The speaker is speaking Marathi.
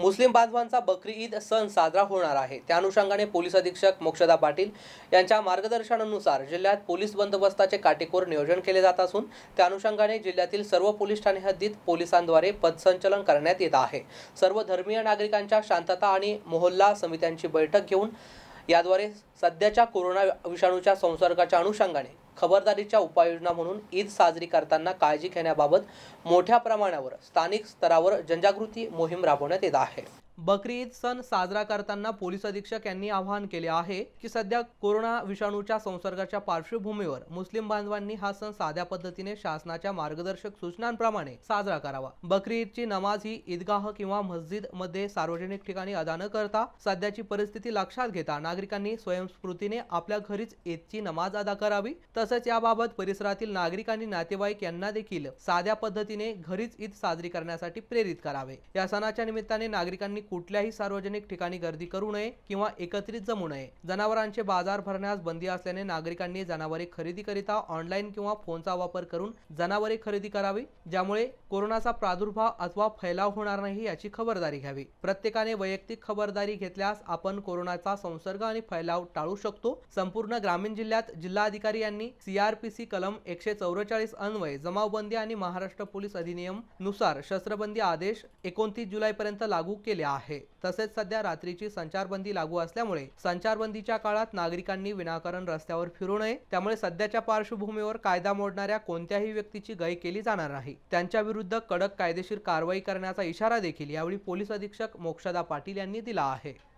मुस्लिम बांधवांचा बकरी ईद सण साजरा होणार आहे त्या अनुषंगाने पोलीस अधीक्षक मोक्षदा पाटील यांच्या मार्गदर्शनानुसार जिल्ह्यात पोलीस बंदोबस्ताचे काटेकोर नियोजन केले जात असून त्या अनुषंगाने जिल्ह्यातील सर्व पोलीस ठाणे हद्दीत पोलिसांद्वारे पथसंचलन करण्यात येत आहे सर्व धर्मीय नागरिकांच्या शांतता आणि मोहल्ला समित्यांची बैठक घेऊन याद्वारे सध्याच्या कोरोना विषाणूच्या संसर्गाच्या अनुषंगाने खबरदारीच्या उपाययोजना म्हणून ईद साजरी करताना काळजी घेण्याबाबत मोठ्या प्रमाणावर स्थानिक स्तरावर जनजागृती मोहीम राबवण्यात येत आहे बकरी ईद सण साजरा करताना पोलीस अधीक्षक यांनी आवाहन केले आहे की सध्या कोरोना विषाणूच्या संसर्गाच्या पार्श्वभूमीवर मुस्लिम बांधवांनी हा सण साध्या पद्धतीने शासनाच्या मार्गदर्शक सूचनांप्रमाणे साजरा करावा बकरी ईदची नमाज ही ईदगाह किंवा मस्जिद मध्ये सार्वजनिक ठिकाणी अदा न करता सध्याची परिस्थिती लक्षात घेता नागरिकांनी स्वयंस्फूर्तीने आपल्या घरीच ईदची नमाज अदा करावी तसंच याबाबत परिसरातील नागरिकांनी नातेवाईक यांना देखील साध्या पद्धतीने घरीच ईद साजरी करण्यासाठी प्रेरित करावे या सणाच्या निमित्ताने नागरिकांनी कुठल्याही सार्वजनिक ठिकाणी गर्दी करू नये किंवा एकत्रित जमू नये जनावरांचे बाजार भरण्यास बंदी असल्याने नागरिकांनी जनावरे खरेदीकरिता ऑनलाईन किंवा फोनचा वापर करून जनावरे खरेदी करावी ज्यामुळे कोरोनाचा प्रादुर्भाव अथवा फैलाव होणार नाही याची खबरदारी घ्यावी प्रत्येकाने वैयक्तिक खबरदारी घेतल्यास आपण कोरोनाचा संसर्ग आणि फैलाव टाळू शकतो संपूर्ण ग्रामीण जिल्ह्यात जिल्हाधिकारी यांनी सीआरपीसी कलम एकशे चौवेचाळीस अन्वय जमावबंदी आणि महाराष्ट्र पोलीस अधिनियम नुसार शस्त्रबंदी आदेश एकोणतीस जुलैपर्यंत लागू केले आहेत आहे तसेच सध्या रात्रीची संचारबंदी लागू असल्यामुळे संचारबंदीच्या काळात नागरिकांनी विनाकारण रस्त्यावर फिरू नये त्यामुळे सध्याच्या पार्श्वभूमीवर कायदा मोडणाऱ्या कोणत्याही व्यक्तीची गय केली जाणार नाही त्यांच्या विरुद्ध कडक कायदेशीर कारवाई करण्याचा इशारा देखील यावेळी पोलीस अधीक्षक मोक्षदा पाटील यांनी दिला आहे